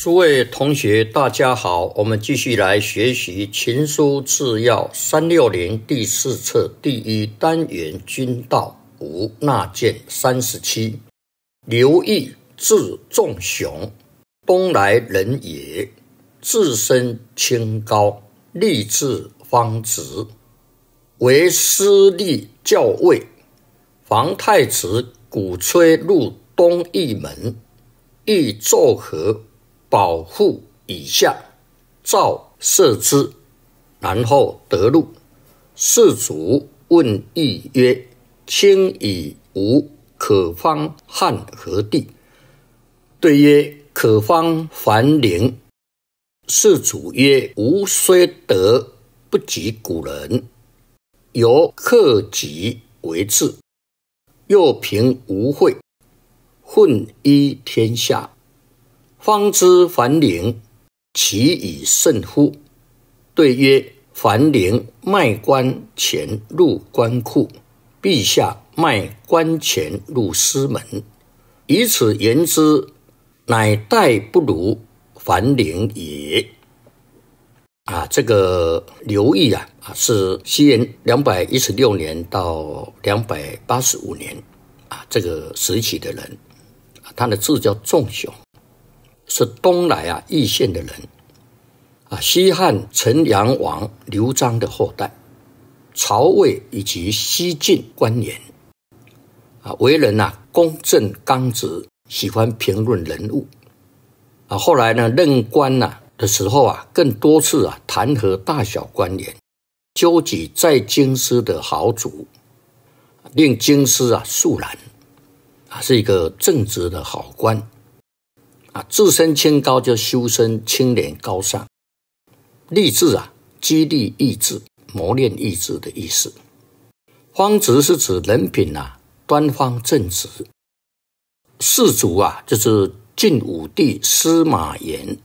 诸位同学，大家好。我们继续来学习《情书制药三六零第四册第一单元“君道无纳谏”三十七。刘易字仲雄，东莱人也。自身清高，立志方直，为师立教尉。皇太子鼓吹入东掖门，亦奏和。保护以下，赵设之，然后得入，世主问义曰：“卿以吾可方汉何地？”对曰：“可方樊陵。”世主曰：“吾虽德不及古人，犹克己为治，又凭无慧，混一天下。”方知樊陵其以甚乎？对曰：“樊陵卖官钱入官库，陛下卖官钱入私门，以此言之，乃代不如樊陵也。”啊，这个刘毅啊，啊，是西元两百一十六年到两百八十五年啊，这个时期的人，啊，他的字叫仲雄。是东来啊易县的人，啊西汉陈阳王刘璋的后代，曹魏以及西晋官员，啊为人呐公正刚直，喜欢评论人物，啊后来呢任官呐的时候啊，更多次啊弹劾大小官员，纠集在京师的豪族，令京师啊肃然，啊是一个正直的好官。自身清高就修身清廉高尚，励志啊，激励意志、磨练意志的意思。方直是指人品啊，端方正直。氏族啊，就是晋武帝司马炎，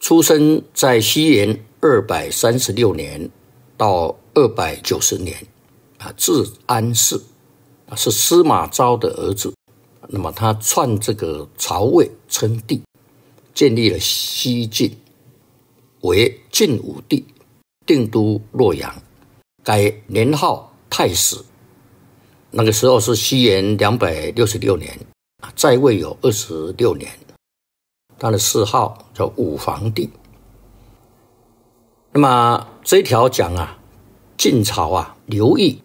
出生在西元二百三十六年到二百九十年啊，字安世，啊，是司马昭的儿子。那么他篡这个曹魏称帝，建立了西晋，为晋武帝，定都洛阳，改年号太史。那个时候是西元两百六十六年啊，在位有二十六年，他的谥号叫武皇帝。那么这条讲啊，晋朝啊，刘义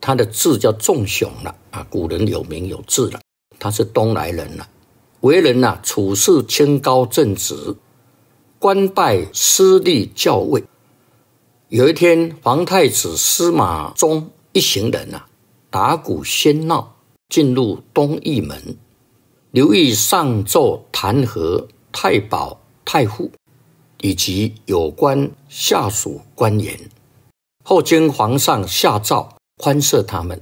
他的字叫仲雄了啊，古人有名有字了。他是东来人呐，为人呐处事清高正直，官拜司隶校尉。有一天，皇太子司马衷一行人啊打鼓喧闹，进入东义门，刘意上奏弹劾太保、太傅以及有关下属官员，后经皇上下诏宽赦他们，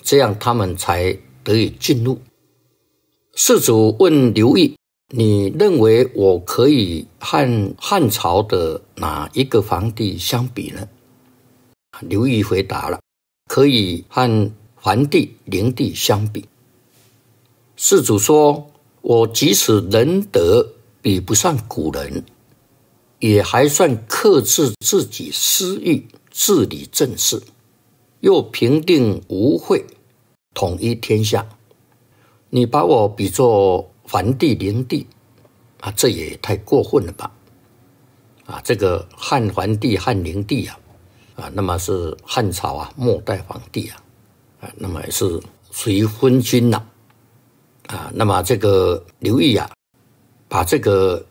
这样他们才得以进入。世祖问刘义：“你认为我可以和汉朝的哪一个皇帝相比呢？”刘义回答了：“可以和桓帝、灵帝相比。”世祖说：“我即使仁德比不上古人，也还算克制自己私欲，治理政事，又平定吴秽，统一天下。”你把我比作汉帝、灵帝，啊，这也太过分了吧！啊，这个汉桓帝、汉灵帝啊，啊，那么是汉朝啊末代皇帝啊，啊，那么也是属于昏君呐。啊，那么这个刘毅啊，把这个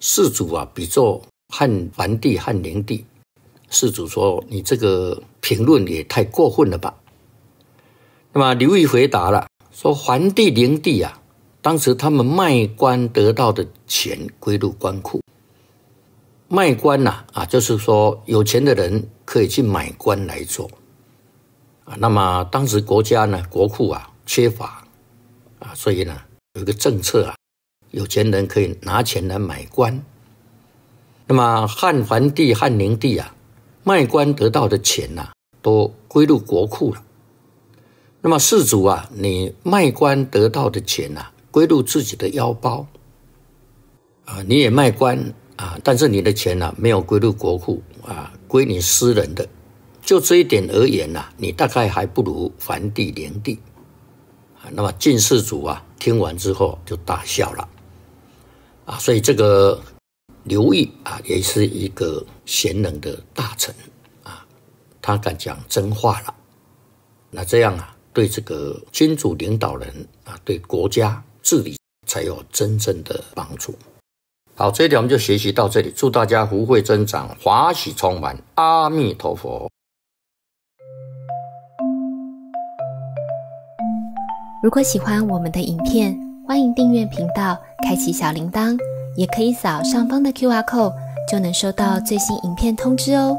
世祖啊比作汉桓帝、汉灵帝。世祖说：“你这个评论也太过分了吧？”那么刘毅回答了。说，桓帝、灵帝啊，当时他们卖官得到的钱归入官库。卖官呐，啊，就是说有钱的人可以去买官来做。啊，那么当时国家呢，国库啊缺乏，啊，所以呢有一个政策啊，有钱人可以拿钱来买官。那么汉桓帝、汉灵帝啊，卖官得到的钱呐，都归入国库了。那么世祖啊，你卖官得到的钱呐，归入自己的腰包，啊，你也卖官啊，但是你的钱呢，没有归入国库啊，归你私人的。就这一点而言呐，你大概还不如梵蒂莲帝。啊。那么进士主啊，听完之后就大笑了，啊，所以这个刘义啊，也是一个贤能的大臣啊，他敢讲真话了。那这样啊。对这个君主领导人啊，对国家治理才有真正的帮助。好，这一条我们就学习到这里。祝大家福慧增长，华喜充满，阿弥陀佛。如果喜欢我们的影片，欢迎订阅频道，开启小铃铛，也可以扫上方的 Q R code，就能收到最新影片通知哦。